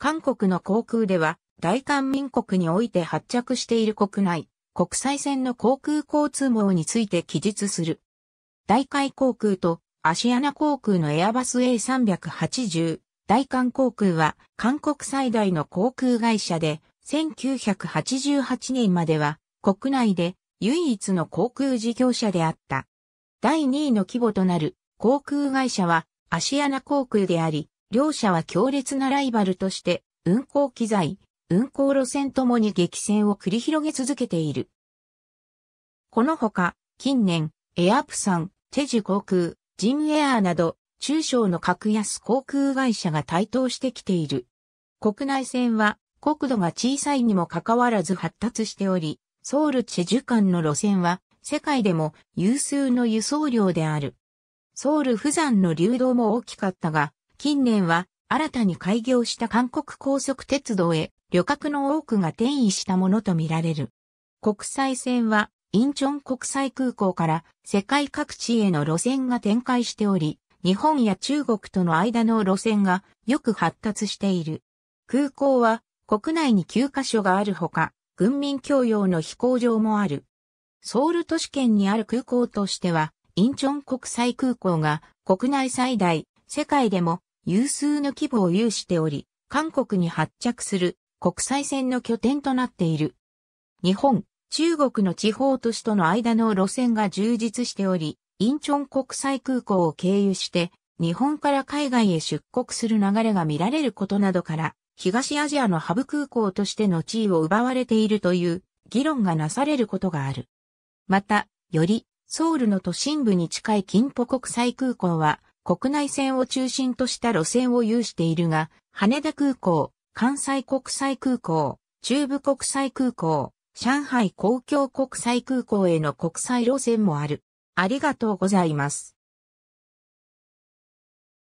韓国の航空では、大韓民国において発着している国内、国際線の航空交通網について記述する。大海航空とアシアナ航空のエアバス A380、大韓航空は韓国最大の航空会社で、1988年までは国内で唯一の航空事業者であった。第2位の規模となる航空会社はアシアナ航空であり、両社は強烈なライバルとして、運行機材、運行路線ともに激戦を繰り広げ続けている。このほか、近年、エアプサン、テジュ航空、ジンエアーなど、中小の格安航空会社が台頭してきている。国内線は、国土が小さいにもかかわらず発達しており、ソウルチェジュ間の路線は、世界でも有数の輸送量である。ソウル富山の流動も大きかったが、近年は新たに開業した韓国高速鉄道へ旅客の多くが転移したものとみられる。国際線はインチョン国際空港から世界各地への路線が展開しており、日本や中国との間の路線がよく発達している。空港は国内に9カ所があるほか、軍民共用の飛行場もある。ソウル都市圏にある空港としては、インチョン国際空港が国内最大、世界でも有数の規模を有しており、韓国に発着する国際線の拠点となっている。日本、中国の地方都市との間の路線が充実しており、インチョン国際空港を経由して、日本から海外へ出国する流れが見られることなどから、東アジアのハブ空港としての地位を奪われているという議論がなされることがある。また、よりソウルの都心部に近い金浦国際空港は、国内線を中心とした路線を有しているが、羽田空港、関西国際空港、中部国際空港、上海公共国際空港への国際路線もある。ありがとうございます。